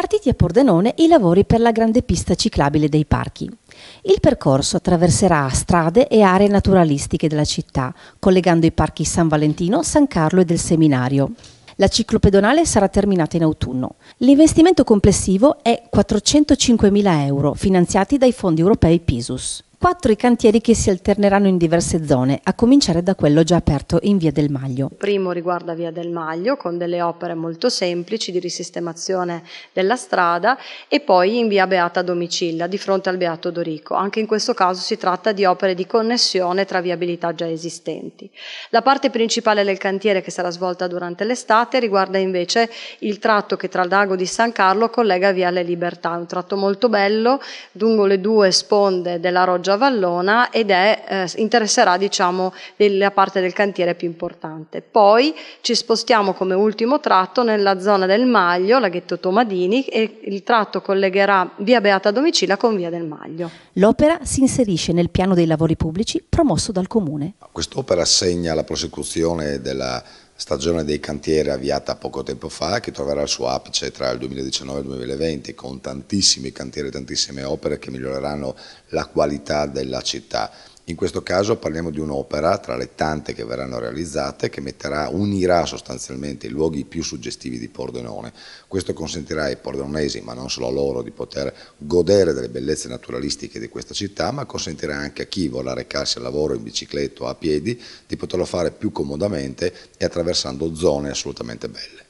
partiti a Pordenone i lavori per la grande pista ciclabile dei parchi. Il percorso attraverserà strade e aree naturalistiche della città, collegando i parchi San Valentino, San Carlo e del Seminario. La ciclopedonale sarà terminata in autunno. L'investimento complessivo è 405.000 euro, finanziati dai fondi europei PISUS. Quattro i cantieri che si alterneranno in diverse zone, a cominciare da quello già aperto in Via del Maglio. Il primo riguarda Via del Maglio con delle opere molto semplici di risistemazione della strada e poi in Via Beata Domicilla di fronte al Beato Dorico. Anche in questo caso si tratta di opere di connessione tra viabilità già esistenti. La parte principale del cantiere che sarà svolta durante l'estate riguarda invece il tratto che tra il Dago di San Carlo collega Via Le Libertà, un tratto molto bello lungo le due sponde della Roggia fornaggio a Vallona ed è, eh, interesserà diciamo, la parte del cantiere più importante. Poi ci spostiamo come ultimo tratto nella zona del Maglio, laghetto Tomadini, e il tratto collegherà via Beata Domicila con via del Maglio. L'opera si inserisce nel piano dei lavori pubblici promosso dal Comune. Quest'opera segna la prosecuzione della stagione dei cantieri avviata poco tempo fa che troverà il suo apice tra il 2019 e il 2020 con tantissimi cantieri e tantissime opere che miglioreranno la qualità della città. In questo caso parliamo di un'opera tra le tante che verranno realizzate che metterà, unirà sostanzialmente i luoghi più suggestivi di Pordenone. Questo consentirà ai pordenonesi, ma non solo a loro, di poter godere delle bellezze naturalistiche di questa città, ma consentirà anche a chi vorrà recarsi al lavoro in bicicletta o a piedi di poterlo fare più comodamente e attraversando zone assolutamente belle.